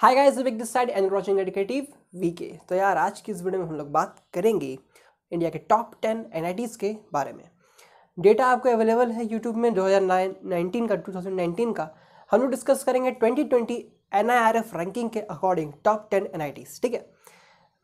hi guys Vik this side and watching addictive VK तो यार आज की इस वीडियो में हम लोग बात करेंगे इंडिया के टॉप टेन एन के बारे में डेटा आपको अवेलेबल है यूट्यूब में 2019 का 2019 का हम लोग डिस्कस करेंगे 2020 ट्वेंटी रैंकिंग के अकॉर्डिंग टॉप टेन एन ठीक है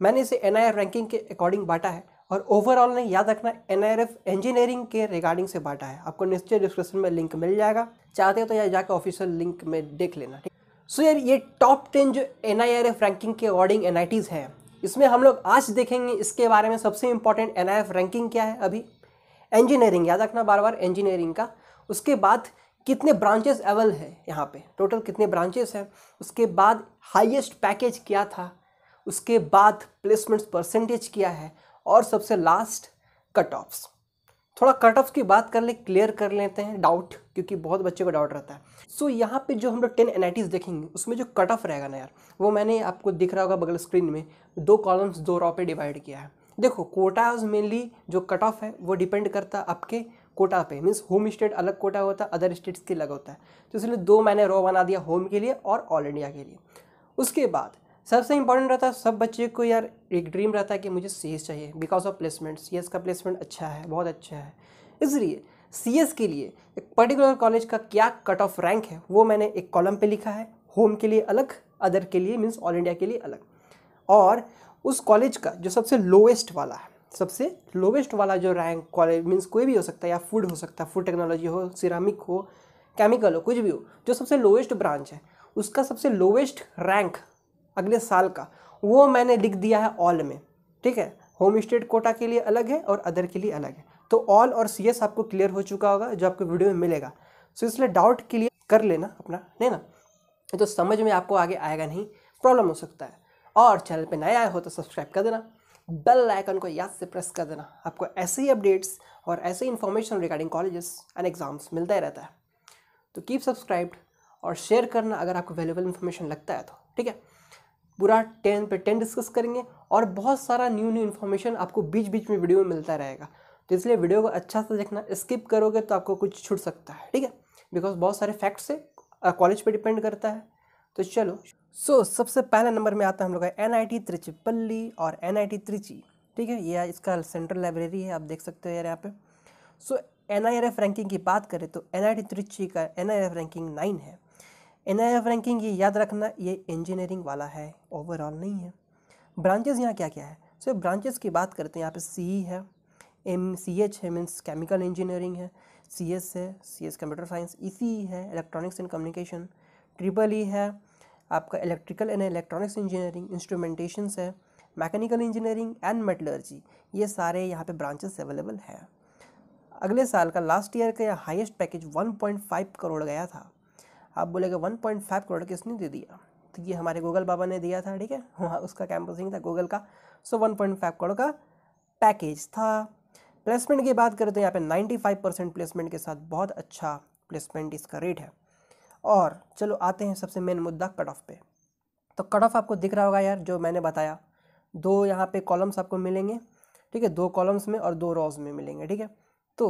मैंने इसे एन रैंकिंग के अकॉर्डिंग बांटा है और ओवरऑल ने याद रखना एन इंजीनियरिंग के रिगार्डिंग से बांटा है आपको निश्चय डिस्क्रिप्शन में लिंक मिल जाएगा चाहते हो तो यहाँ जाकर ऑफिशियल लिंक में देख लेना ठीक सो so यार ये टॉप टेन जो एन रैंकिंग के अकॉर्डिंग एन आई टीज़ हैं इसमें हम लोग आज देखेंगे इसके बारे में सबसे इम्पॉर्टेंट एन रैंकिंग क्या है अभी इंजीनियरिंग याद रखना बार बार इंजीनियरिंग का उसके बाद कितने ब्रांचेस अवेल है यहाँ पे टोटल कितने ब्रांचेस हैं उसके बाद हाईएस्ट पैकेज क्या था उसके बाद प्लेसमेंट्स परसेंटेज क्या है और सबसे लास्ट कट ऑफ्स थोड़ा कट ऑफ की बात कर लें क्लियर कर लेते हैं डाउट क्योंकि बहुत बच्चे को डाउट रहता है सो so, यहाँ पे जो हम लोग टेन एन देखेंगे उसमें जो कट ऑफ रहेगा ना यार वो मैंने आपको दिख रहा होगा बगल स्क्रीन में दो कॉलम्स दो रॉ पे डिवाइड किया है देखो कोटाज मेनली जो कट ऑफ है वो डिपेंड करता है आपके कोटा पे मीन्स होम स्टेट अलग कोटा होता है अदर स्टेट्स के अलग होता है तो इसलिए दो मैंने रॉ बना दिया होम के लिए और ऑल इंडिया के लिए उसके बाद सबसे इंपॉर्टेंट रहता है सब बच्चे को यार एक ड्रीम रहता है कि मुझे सी चाहिए बिकॉज ऑफ प्लेसमेंट सी का प्लेसमेंट अच्छा है बहुत अच्छा है इसलिए सी के लिए एक पर्टिकुलर कॉलेज का क्या कट ऑफ रैंक है वो मैंने एक कॉलम पे लिखा है होम के लिए अलग अदर के लिए मीन्स ऑल इंडिया के लिए अलग और उस कॉलेज का जो सबसे लोएस्ट वाला है सबसे लोवेस्ट वाला जो रैंक कॉलेज मीन्स कोई भी हो सकता है या फूड हो सकता है फूड टेक्नोलॉजी हो सिरामिक हो केमिकल हो कुछ भी हो जो सबसे लोवेस्ट ब्रांच है उसका सबसे लोवेस्ट रैंक अगले साल का वो मैंने लिख दिया है ऑल में ठीक है होम स्टेट कोटा के लिए अलग है और अदर के लिए अलग है तो ऑल और सी एस आपको क्लियर हो चुका होगा जो आपको वीडियो में मिलेगा सो इसलिए डाउट क्लियर कर लेना अपना नहीं ना तो समझ में आपको आगे आएगा नहीं प्रॉब्लम हो सकता है और चैनल पे नया आए हो तो सब्सक्राइब कर देना बेल आइकन को याद से प्रेस कर देना आपको ऐसे ही अपडेट्स और ऐसे ही information regarding colleges and exams मिलता ही रहता है तो कीप सब्सक्राइब्ड और शेयर करना अगर आपको वैल्यूबल इन्फॉर्मेशन लगता है तो ठीक है पूरा टेन पे टेन डिस्कस करेंगे और बहुत सारा न्यू न्यू इन्फॉर्मेशन आपको बीच बीच में वीडियो में मिलता रहेगा तो इसलिए वीडियो को अच्छा से देखना स्किप करोगे तो आपको कुछ छूट सकता है ठीक है बिकॉज बहुत सारे फैक्ट्स है कॉलेज पर डिपेंड करता है तो चलो सो so, सबसे पहला नंबर में आता है हम लोग का एन आई टी और एन आई टी त्रिची ठीक है यह इसका सेंट्रल लाइब्रेरी है आप देख सकते हो यार यहाँ पे so N I R F ranking की बात करें तो एन आई टी त्रिची का N I R F ranking nine है एन रैंकिंग ये याद रखना ये इंजीनियरिंग वाला है ओवरऑल नहीं है ब्रांचेज़ यहाँ क्या क्या है सो so, ब्रांचेज़ की बात करते हैं यहाँ पे सी है एम सी एच है मीन्स केमिकल इंजीनियरिंग है सी एस है C S computer science E C है electronics and communication triple E है आपका electrical and electronics engineering instrumentations है मैकेनिकल इंजीनियरिंग एंड मेटलर्जी ये सारे यहाँ पे ब्रांचेस अवेलेबल है अगले साल का लास्ट ईयर का हाईएस्ट पैकेज 1.5 करोड़ गया था आप बोलेगा वन पॉइंट फाइव करोड़ किसने दे दिया तो ये हमारे गूगल बाबा ने दिया था ठीक है हाँ उसका कैंपसिंग था गूगल का so one point five crore का पैकेज था प्लेसमेंट की बात करें तो यहाँ पे नाइन्टी फाइव परसेंट प्लेसमेंट के साथ बहुत अच्छा प्लेसमेंट इसका रेट है और चलो आते हैं सबसे मेन मुद्दा कट ऑफ पे तो कट ऑफ आपको दिख रहा होगा यार जो मैंने बताया दो यहाँ पे कॉलम्स आपको मिलेंगे ठीक है दो कॉलम्स में और दो रॉज में मिलेंगे ठीक है तो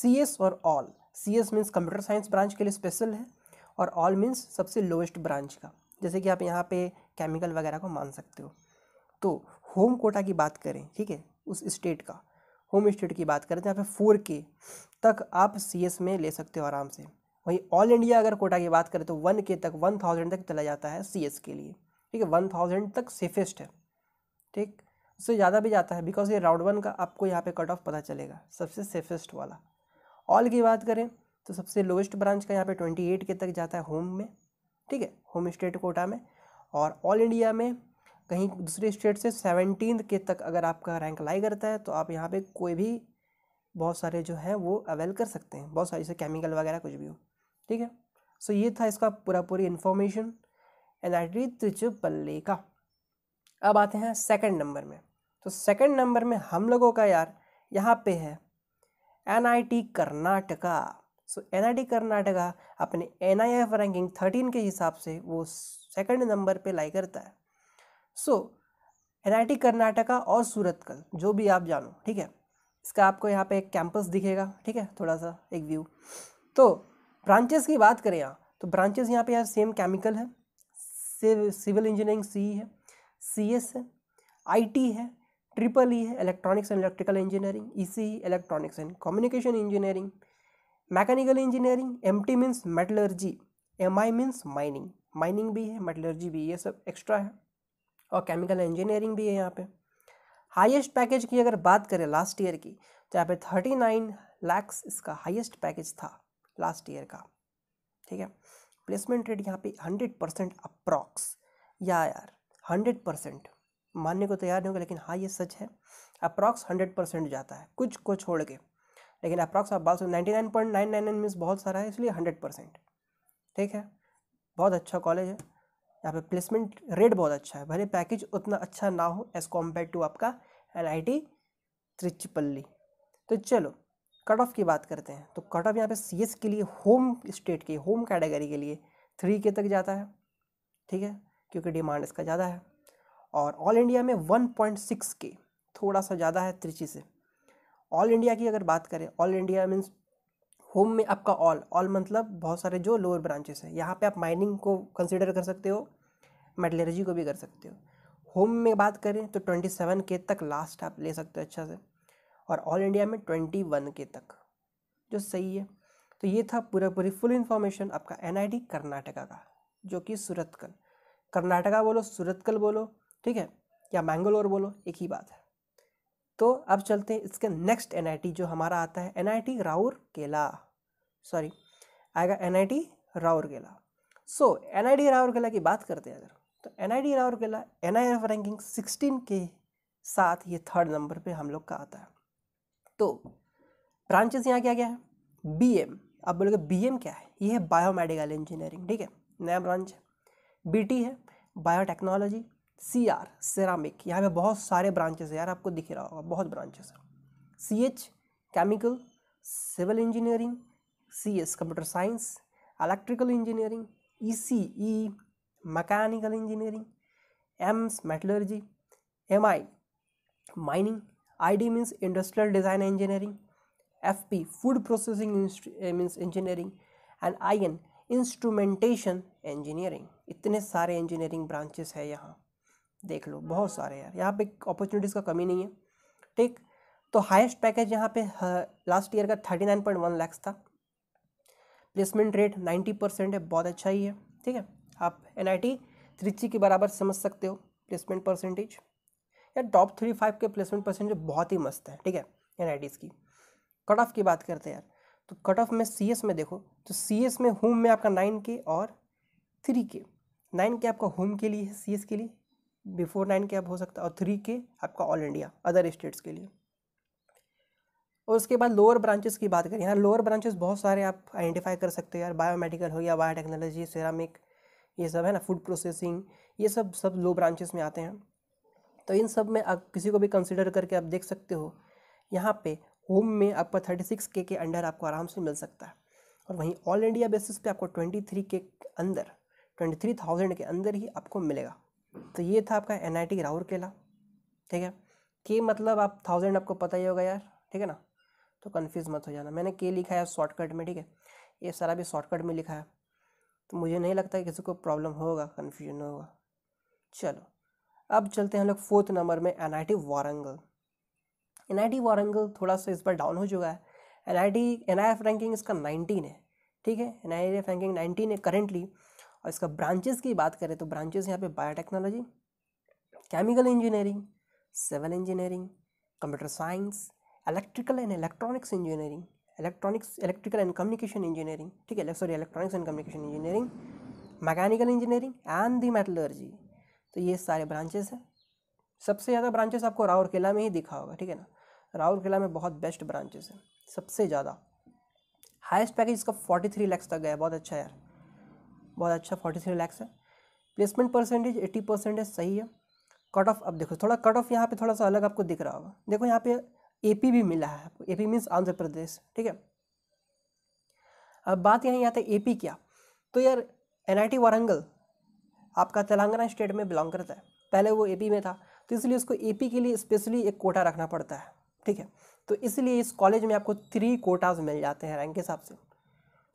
सी एस और all C S means computer science branch के लिए स्पेशल है और ऑल मीन्स सबसे लोएस्ट ब्रांच का जैसे कि आप यहाँ पे केमिकल वगैरह को मान सकते हो तो होम कोटा की बात करें ठीक है उस स्टेट का होम स्टेट की बात करें तो यहाँ पे फोर के तक आप सी एस में ले सकते हो आराम से वहीं ऑल इंडिया अगर कोटा की बात करें तो वन के तक वन थाउजेंड तक चला जाता है सी एस के लिए ठीक है वन थाउजेंड तक सेफेस्ट है ठीक उससे ज़्यादा भी जाता है बिकॉज ये राउंड वन का आपको यहाँ पे कट ऑफ पता चलेगा सबसे सेफेस्ट वाला ऑल की बात करें तो सबसे लोएस्ट ब्रांच का यहाँ पे ट्वेंटी एट के तक जाता है होम में ठीक है होम स्टेट कोटा में और ऑल इंडिया में कहीं दूसरे स्टेट से सेवनटीन के तक अगर आपका रैंक लाई करता है तो आप यहाँ पे कोई भी बहुत सारे जो हैं वो अवेल कर सकते हैं बहुत सारे जैसे केमिकल वगैरह कुछ भी हो ठीक है सो ये था इसका पूरा पूरी इन्फॉर्मेशन एन आई तिरुचपल्ली का अब आते हैं सेकंड नंबर में तो सेकंड नंबर में हम लोगों का यार यहाँ पे है N I T Karnataka so N I T Karnataka अपने N I F ranking thirteen के हिसाब से वो सेकंड नंबर पे लाई करता है so N I T Karnataka और सूरत का जो भी आप जानो ठीक है इसका आपको यहाँ पे एक कैंपस दिखेगा ठीक है थोड़ा सा एक व्यू तो ब्रांचेस की बात करें यहाँ तो ब्रांचेस यहाँ पे यार सेम केमिकल है सिविल इंजीनियरिंग सी है सी एस है आई है ट्रिपल ई e है electronics and electrical engineering E C electronics and communication engineering mechanical engineering M T means metallurgy M I means mining mining भी है metallurgy भी ये सब extra है और केमिकल इंजीनियरिंग भी है यहाँ पे हाईएस्ट पैकेज की अगर बात करें लास्ट ईयर की तो यहाँ पे थर्टी नाइन लैक्स इसका हाईएस्ट पैकेज था लास्ट ईयर का ठीक है प्लेसमेंट रेट यहाँ पे हंड्रेड परसेंट अप्रॉक्स या यार हंड्रेड परसेंट मानने को तैयार नहीं होगा लेकिन हाँ ये सच है अप्रॉक्स हंड्रेड परसेंट जाता है कुछ को छोड़ के लेकिन अप्रॉक्स आप बात ninety nine point nine nine means बहुत सारा है इसलिए हंड्रेड परसेंट ठीक है बहुत अच्छा कॉलेज है यहाँ पे प्लेसमेंट रेट बहुत अच्छा है भले पैकेज उतना अच्छा ना हो एज़ कम्पेयर टू आपका एन आई टी त्रिचपल्ली तो चलो कट ऑफ की बात करते हैं तो कट ऑफ यहाँ पे सी एस के लिए होम स्टेट के होम कैटेगरी के लिए थ्री के तक जाता है ठीक है क्योंकि डिमांड इसका ज़्यादा है और ऑल इंडिया में वन पॉइंट सिक्स के थोड़ा सा ज़्यादा है त्रिची से ऑल इंडिया की अगर बात करें ऑल इंडिया मीन्स होम में आपका ऑल ऑल मतलब बहुत सारे जो लोअर ब्रांचेस हैं यहाँ पे आप माइनिंग को कंसिडर कर सकते हो मेटलर्जी को भी कर सकते हो होम में बात करें तो ट्वेंटी सेवन के तक लास्ट आप ले सकते हो अच्छा से और ऑल इंडिया में ट्वेंटी वन के तक जो सही है तो ये था पूरा पूरी फुल इन्फॉर्मेशन आपका एन आई कर्नाटका का जो कि सूरतकल कर्नाटका बोलो सूरतकल बोलो ठीक है या मैंगलोर बोलो एक ही बात है तो अब चलते हैं इसके नेक्स्ट एन जो हमारा आता है एनआईटी राउरकेला सॉरी आएगा NIT Rourkela so NIT Rourkela की बात करते हैं अगर तो N Rourkela F ranking sixteen के साथ ये थर्ड नंबर पे हम लोग का आता है तो ब्रांचेस यहाँ क्या क्या है बी एम आप बोलोगे बी एम क्या है ये है बायोमेडिकल इंजीनियरिंग ठीक है नया ब्रांच है बी टी है बायोटेक्नोलॉजी सी आर सेरामिक यहाँ पे बहुत सारे ब्रांचेस है यार आपको दिख रहा होगा बहुत ब्रांचेस है C H chemical civil engineering C S computer science electrical engineering E C E mechanical engineering MS metallurgy M I mining I D means industrial design engineering F P food processing means engineering and I N instrumentation engineering इतने सारे engineering branches है यहाँ देख लो बहुत सारे यार यहाँ पे अपॉर्चुनिटीज़ का कमी नहीं है ठीक तो हाईएस्ट पैकेज यहाँ पे लास्ट हाँ, ईयर का thirty nine point one lakhs था प्लेसमेंट रेट नाइन्टी परसेंट है बहुत अच्छा ही है ठीक है आप एन आई टी त्रिची के बराबर समझ सकते हो प्लेसमेंट परसेंटेज या टॉप थ्री फाइव के प्लेसमेंट परसेंटेज बहुत ही मस्त है ठीक है एन आई की कट ऑफ की बात करते हैं यार तो कट ऑफ में सी एस में देखो तो सी एस में होम में आपका नाइन के और थ्री के नाइन के आपका होम के लिए है सी एस के लिए बिफोर नाइन के अब हो सकता है और थ्री के आपका ऑल इंडिया अदर स्टेट्स के लिए और उसके बाद लोअर ब्रांचेस की बात करें यार लोअर ब्रांचेस बहुत सारे आप आइडेंटिफाई कर सकते हो यार बायोमेडिकल हो या बायो टेक्नोलॉजी सेरामिक ये सब है ना फूड प्रोसेसिंग ये सब सब लो ब्रांचेस में आते हैं तो इन सब में आप किसी को भी कंसिडर करके आप देख सकते हो यहाँ पे होम में आपका थर्टी सिक्स के के अंडर आपको आराम से मिल सकता है और वहीं ऑल इंडिया बेसिस पे आपको ट्वेंटी थ्री के अंदर ट्वेंटी थ्री थाउजेंड के अंदर ही आपको मिलेगा तो ये था आपका एन आई टी राउरकेला ठीक है के मतलब आप थाउजेंड आपको पता ही होगा यार ठीक है ना तो कन्फ्यूज़ मत हो जाना मैंने के लिखा है शॉर्टकट में ठीक है ये सारा भी शॉर्टकट में लिखा है तो मुझे नहीं लगता कि किसी को प्रॉब्लम होगा कन्फ्यूजन होगा चलो अब चलते हैं हम लोग फोर्थ नंबर में N I T Warangal N I T Warangal थोड़ा सा इस बार डाउन हो चुका है N I T N I F ranking इसका नाइनटीन है ठीक है N I F ranking nineteen है करेंटली और इसका ब्रांचेस की बात करें तो ब्रांचेस यहाँ पे biotechnology chemical engineering civil engineering computer science electrical and electronics engineering electronics electrical and communication engineering ठीक है sorry electronics and communication engineering mechanical engineering and the metallurgy तो ये सारे ब्रांचेस हैं सबसे ज़्यादा ब्रांचेस आपको राउरकेला में ही दिखा होगा ठीक है ना राउरकेला में बहुत बेस्ट ब्रांचेस हैं सबसे ज़्यादा हाईएस्ट पैकेज इसका फोर्टी थ्री लैक्स तक गया बहुत अच्छा यार बहुत अच्छा फोर्टी थ्री लैक्स है प्लेसमेंट परसेंटेज एट्टी परसेंट है सही है कट ऑफ अब देखो थोड़ा कट ऑफ यहाँ पे थोड़ा सा अलग आपको दिख रहा होगा देखो यहाँ पे एपी भी मिला है आपको एपी मीन्स आंध्र प्रदेश ठीक है अब बात यहीं आते ए एपी क्या तो यार एनआईटी वारंगल आपका तेलंगाना स्टेट में बिलोंग करता है पहले वो एपी में था तो इसलिए उसको एपी के लिए स्पेशली एक कोटा रखना पड़ता है ठीक है तो इसलिए इस कॉलेज में आपको थ्री कोटाज मिल जाते हैं रैंक के हिसाब से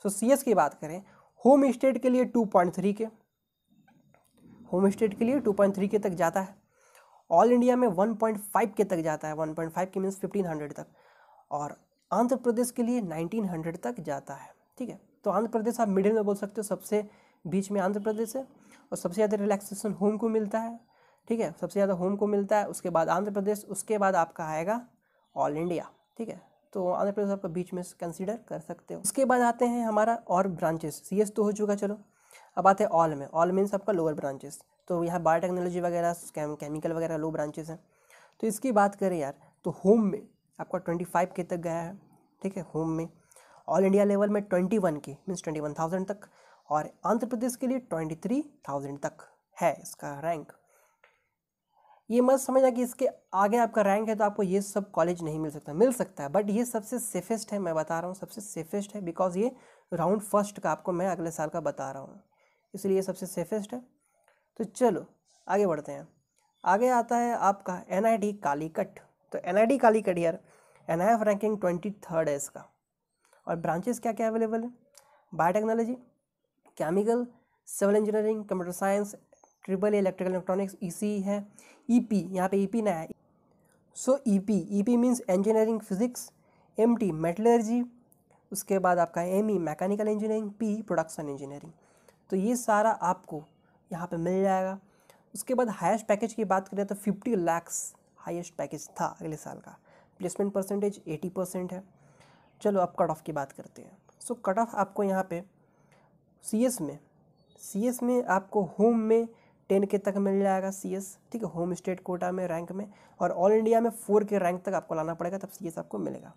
सो सी की बात करें होम स्टेट के लिए two point three K home state के लिए टू पॉइंट थ्री के तक जाता है ऑल इंडिया में वन पॉइंट फाइव के तक जाता है one point five K means fifteen hundred तक और आंध्र प्रदेश के लिए नाइनटीन हंड्रेड तक जाता है ठीक है तो आंध्र प्रदेश आप मिडिल में बोल सकते हो सबसे बीच में आंध्र प्रदेश है और सबसे ज़्यादा रिलैक्सेशन होम को मिलता है ठीक है सबसे ज़्यादा होम को मिलता है उसके बाद आंध्र प्रदेश उसके बाद आपका आएगा ऑल इंडिया ठीक है तो आंध्र प्रदेश आपका बीच में कंसिडर कर सकते हो उसके बाद आते हैं हमारा और ब्रांचेस सी एस तो हो चुका चलो अब आते हैं ऑल में ऑल मीन्स आपका लोअर ब्रांचेस तो यहाँ बायो टेक्नोलॉजी वगैरह केमिकल वगैरह लो ब्रांचेस हैं तो इसकी बात करें यार तो होम में आपका ट्वेंटी फाइव के तक गया है ठीक है होम में ऑल इंडिया लेवल में twenty one K means twenty one thousand तक और आंध्र प्रदेश के लिए ट्वेंटी थ्री थाउजेंड तक है इसका रैंक ये मत समझना कि इसके आगे आपका रैंक है तो आपको ये सब कॉलेज नहीं मिल सकता मिल सकता है बट ये सबसे सेफेस्ट है मैं बता रहा हूँ सबसे सेफेस्ट है बिकॉज ये राउंड फर्स्ट का आपको मैं अगले साल का बता रहा हूँ इसलिए ये सबसे सेफेस्ट है तो चलो आगे बढ़ते हैं आगे आता है आपका एन आई डी कालीकट तो एन आई डी कालीकट यार N I F ranking twenty third है इसका और ब्रांचेस क्या क्या अवेलेबल है biotechnology chemical civil engineering computer science triple electrical electronics E e है ई e पी यहाँ पर ई e पी ना है so E P E P means engineering physics M T metallurgy उसके बाद आपका M E mechanical engineering P production engineering तो ये सारा आपको यहाँ पे मिल जाएगा उसके बाद हाईएस्ट पैकेज की बात करें तो फिफ्टी लैक्स हाईएस्ट पैकेज था अगले साल का प्लेसमेंट परसेंटेज एटी परसेंट है चलो अब कट ऑफ की बात करते हैं सो कट ऑफ आपको यहाँ पे सी एस में सी एस में आपको होम में टेन के तक मिल जाएगा सी एस ठीक है होम स्टेट कोटा में रैंक में और ऑल इंडिया में फोर के रैंक तक आपको लाना पड़ेगा तब सी एस आपको मिलेगा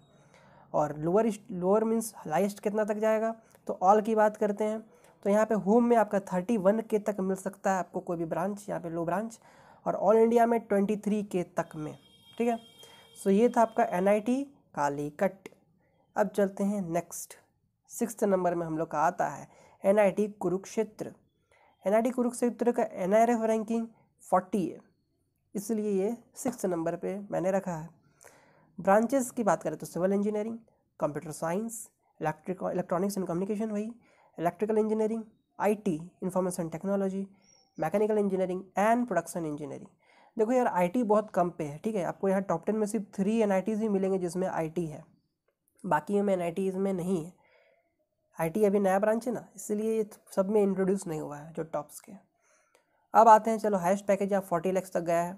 और लोअर लोअर मीन्स हाइस्ट कितना तक जाएगा तो ऑल की बात करते हैं तो यहाँ पे होम में आपका थर्टी वन के तक मिल सकता है आपको कोई भी ब्रांच यहाँ पे लो ब्रांच और ऑल इंडिया में ट्वेंटी थ्री के तक में ठीक है सो ये था आपका एन आई टी कालीकट अब चलते हैं नेक्स्ट सिक्स नंबर में हम लोग का आता है N I T Kurukshetra NIT Kurukshetra का एनआरएफ रैंकिंग फोर्टी है इसलिए ये सिक्स नंबर पे मैंने रखा है ब्रांचेस की बात करें तो civil engineering computer science electric electronics and communication वही electrical engineering IT information technology mechanical engineering and production engineering देखो यार आईटी बहुत कम पे है ठीक है आपको यहाँ टॉप टेन में सिर्फ थ्री एन ही मिलेंगे जिसमें आई है बाकी में एन में नहीं है आई अभी नया ब्रांच है ना इसलिए ये सब में इंट्रोड्यूस नहीं हुआ है जो टॉप्स के अब आते हैं चलो हाइस्ट पैकेज यहाँ फोर्टी लैक्स तक गया है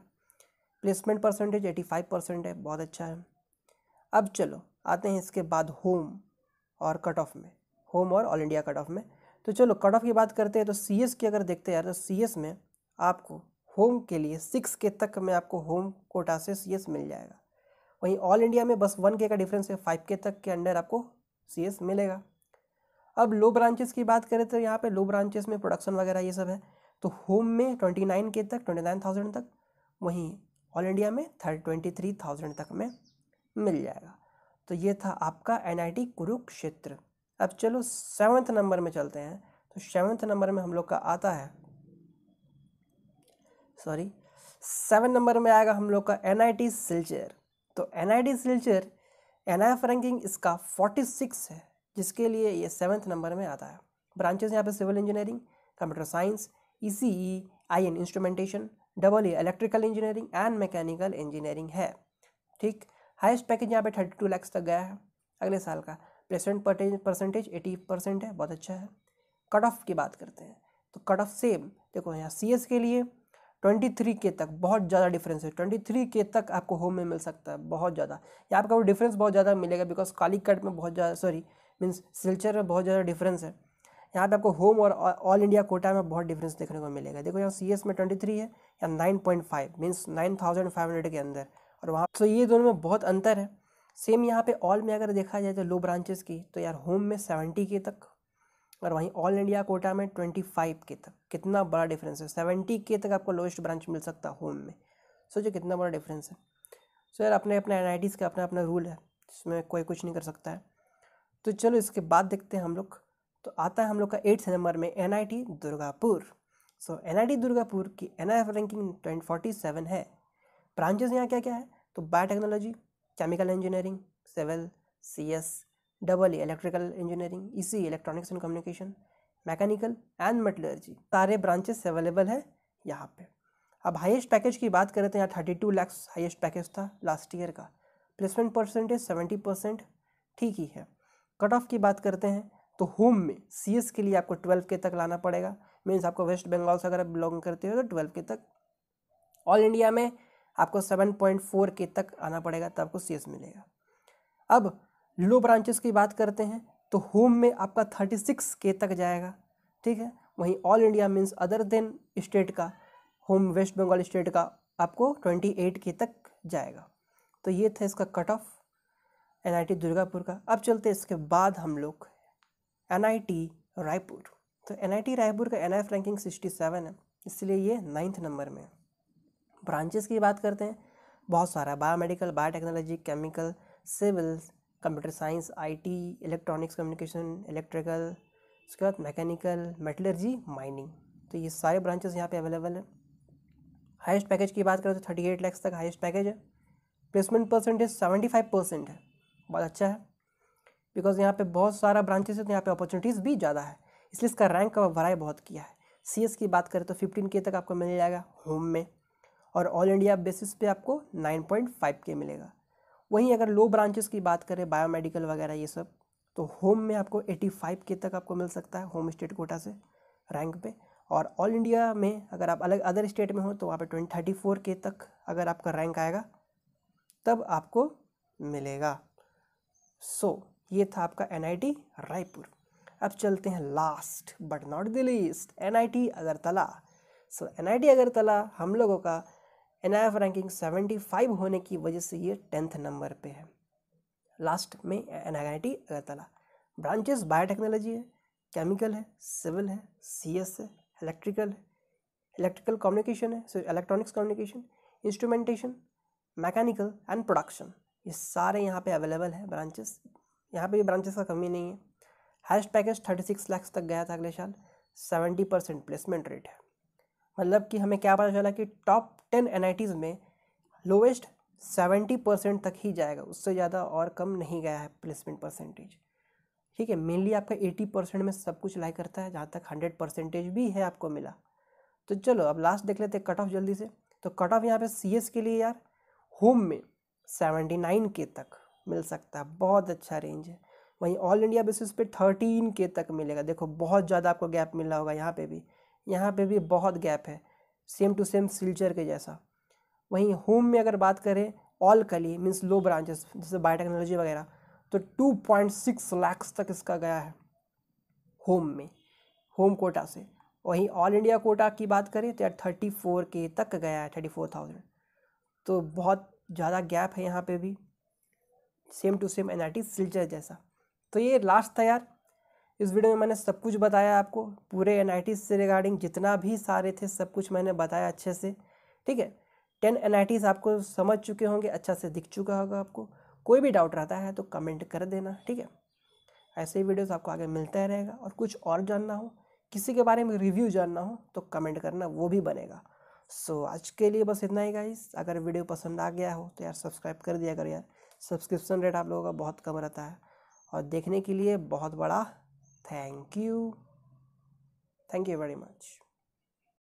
placement percentage eighty five percent है बहुत अच्छा है अब चलो आते हैं इसके बाद होम और कट ऑफ में होम और ऑल इंडिया कट ऑफ में तो चलो कट ऑफ की बात करते हैं तो सी एस की अगर देखते हैं यार तो सी एस में आपको होम के लिए सिक्स के तक में आपको होम कोटा से सी एस मिल जाएगा वहीं ऑल इंडिया में बस वन के का डिफरेंस है फाइव के तक के अंडर आपको सी एस मिलेगा अब लो ब्रांचेस की बात करें तो यहाँ पे लो ब्रांचेस में प्रोडक्शन वगैरह ये सब है तो होम में ट्वेंटी नाइन के तक ट्वेंटी नाइन थाउजेंड तक वहीं ऑल इंडिया में थर्ड ट्वेंटी थ्री थाउजेंड तक में मिल जाएगा तो ये था आपका एन आई टी कुरुक्षेत्र अब चलो सेवन्थ नंबर में चलते हैं तो सेवन्थ नंबर में हम लोग का आता है सॉरी सेवन नंबर में आएगा हम लोग का एन आई टी सिल्चर तो N I T Silchar N I F ranking इसका फोर्टी सिक्स है जिसके लिए ये सेवन्थ नंबर में आता है ब्रांचेस यहाँ पे civil engineering computer science E C E I N instrumentation double E electrical engineering and mechanical engineering है ठीक हाइस्ट पैकेज यहाँ पे थर्टी टू लैक्स तक गया है अगले साल का प्लेसमेंट परसेंटेज एटी परसेंट है बहुत अच्छा है कट ऑफ की बात करते हैं तो कट ऑफ सेम देखो यहाँ सी एस के लिए ट्वेंटी थ्री के तक बहुत ज़्यादा डिफरेंस है ट्वेंटी थ्री के तक आपको होम में मिल सकता है बहुत ज़्यादा या आपका वो डिफरेंस बहुत ज़्यादा मिलेगा बिकॉज काली कट में बहुत ज़्यादा सॉरी मीन्स सिलचर में बहुत ज़्यादा डिफरेंस है यहाँ पे आपको होम और ऑल इंडिया कोटा में बहुत डिफरेंस देखने को मिलेगा देखो यहाँ सी में ट्वेंटी थ्री है या nine point five means nine thousand five hundred के अंदर और वहाँ तो ये दोनों में बहुत अंतर है सेम यहाँ पे ऑल में अगर देखा जाए तो लो ब्रांचेस की तो यार होम में सेवेंटी के तक और वहीं ऑल इंडिया कोटा में ट्वेंटी फाइव के तक कितना बड़ा डिफरेंस है सेवेंटी के तक आपको लोएस्ट ब्रांच मिल सकता है होम में सोचो कितना बड़ा डिफरेंस है सो यार अपने अपने एन का अपना अपना रूल है जिसमें कोई कुछ नहीं कर सकता है तो चलो इसके बाद देखते हैं हम लोग तो आता है हम लोग का एट्थ नंबर में N Durgapur so N Durgapur की N ranking twenty forty seven है ब्रांचेज यहाँ क्या क्या है तो biotechnology chemical engineering civil C S double E electrical engineering E C electronics and communication mechanical and metallurgy सारे ब्रांचेस अवेलेबल है यहाँ पे अब हाईएस्ट पैकेज की बात करें तो यहाँ thirty two lakhs highest package था लास्ट ईयर का प्लेसमेंट परसेंटेज सेवेंटी परसेंट ठीक ही है कट ऑफ की बात करते हैं तो होम में सी के लिए आपको ट्वेल्व के तक लाना पड़ेगा मीन्स आपको वेस्ट बंगाल से अगर आप बिलोंग करते हो तो ट्वेल्व के तक ऑल इंडिया में आपको सेवन पॉइंट फोर के तक आना पड़ेगा तब आपको सी मिलेगा अब लो ब्रांचेस की बात करते हैं तो होम में आपका थर्टी सिक्स के तक जाएगा ठीक है वहीं all India means other than state का होम वेस्ट बंगाल स्टेट का आपको ट्वेंटी एट के तक जाएगा तो ये था इसका कट ऑफ एन दुर्गापुर का अब चलते इसके बाद हम लोग एन रायपुर तो एन रायपुर का एन रैंकिंग सिक्सटी सेवन है इसलिए ये नाइन्थ नंबर में है ब्रांचेस की बात करते हैं बहुत सारा biomedical biotechnology chemical civil computer science IT electronics communication electrical उसके बाद मैकेनिकल मेटलर्जी माइनिंग तो ये सारे ब्रांचेस यहाँ पे अवेलेबल है हाईएस्ट पैकेज की बात करें तो थर्टी एट लैक्स तक हाइस्ट पैकेज है placement percentage seventy five percent है बहुत अच्छा है बिकॉज यहाँ पे बहुत सारा ब्रांचेस है तो यहाँ पे अपॉर्चुनिटीज़ भी ज़्यादा है इसलिए इसका रैंक का वराई बहुत किया है सी की बात करें तो फिफ्टीन के तक आपको मिल जाएगा होम में और ऑल इंडिया बेसिस पे आपको नाइन पॉइंट फाइव के मिलेगा वहीं अगर लो ब्रांचेस की बात करें बायोमेडिकल वगैरह ये सब तो होम में आपको एटी फाइव के तक आपको मिल सकता है होम स्टेट कोटा से रैंक पे और ऑल इंडिया में अगर आप अलग अदर स्टेट में हो तो वहाँ पे ट्वेंटी थर्टी फोर के तक अगर आपका रैंक आएगा तब आपको मिलेगा सो ये था आपका एन रायपुर अब चलते हैं last but not the least N Agartala so N Agartala हम लोगों का एन रैंकिंग 75 होने की वजह से ये टेंथ नंबर पे है लास्ट में एन अगरतला ब्रांचेस बायोटेक्नोलॉजी है केमिकल है सिविल है एस है इलेक्ट्रिकल है इलेक्ट्रिकल कम्युनिकेशन है so electronics communication instrumentation mechanical and production ये सारे यहाँ पे अवेलेबल है ब्रांचेस यहाँ पे भी ब्रांचेस का कमी नहीं है highest package thirty six lakhs तक गया था अगले साल सेवेंटी परसेंट प्लेसमेंट रेट है मतलब कि हमें क्या पता चला कि टॉप टेन एन में लोवेस्ट सेवेंटी परसेंट तक ही जाएगा उससे ज़्यादा और कम नहीं गया है प्लेसमेंट परसेंटेज ठीक है मेनली आपका एटी परसेंट में सब कुछ लाई करता है जहाँ तक हंड्रेड परसेंटेज भी है आपको मिला तो चलो अब लास्ट देख लेते कट ऑफ जल्दी से तो कट ऑफ यहाँ पे सी के लिए यार होम में सेवेंटी नाइन के तक मिल सकता है बहुत अच्छा रेंज है वहीं ऑल इंडिया बेसिस पे थर्टीन के तक मिलेगा देखो बहुत ज़्यादा आपको गैप मिला होगा यहाँ पे भी यहाँ पे भी बहुत गैप है सेम टू सेम सिल्चर के जैसा वहीं होम में अगर बात करें ऑल कली मीन्स लो ब्रांचेस जैसे बायोटेक्नोलॉजी वगैरह तो टू पॉइंट सिक्स लैक्स तक इसका गया है होम में होम कोटा से वहीं ऑल इंडिया कोटा की बात करें तो यार थर्टी फोर के तक गया है थर्टी फोर थाउजेंड तो बहुत ज़्यादा गैप है यहाँ पे भी same to same N Silchar जैसा तो ये लास्ट था यार इस वीडियो में मैंने सब कुछ बताया आपको पूरे एन से रिगार्डिंग जितना भी सारे थे सब कुछ मैंने बताया अच्छे से ठीक है टेन एन आपको समझ चुके होंगे अच्छा से दिख चुका होगा आपको कोई भी डाउट रहता है तो कमेंट कर देना ठीक है ऐसे ही वीडियोस आपको आगे मिलता रहेगा और कुछ और जानना हो किसी के बारे में रिव्यू जानना हो तो कमेंट करना वो भी बनेगा सो so, आज के लिए बस इतना ही गाइस अगर वीडियो पसंद आ गया हो तो यार सब्सक्राइब कर दिया करो यार सब्सक्रिप्शन रेट आप लोगों का बहुत कम रहता है और देखने के लिए बहुत बड़ा thank you thank you very much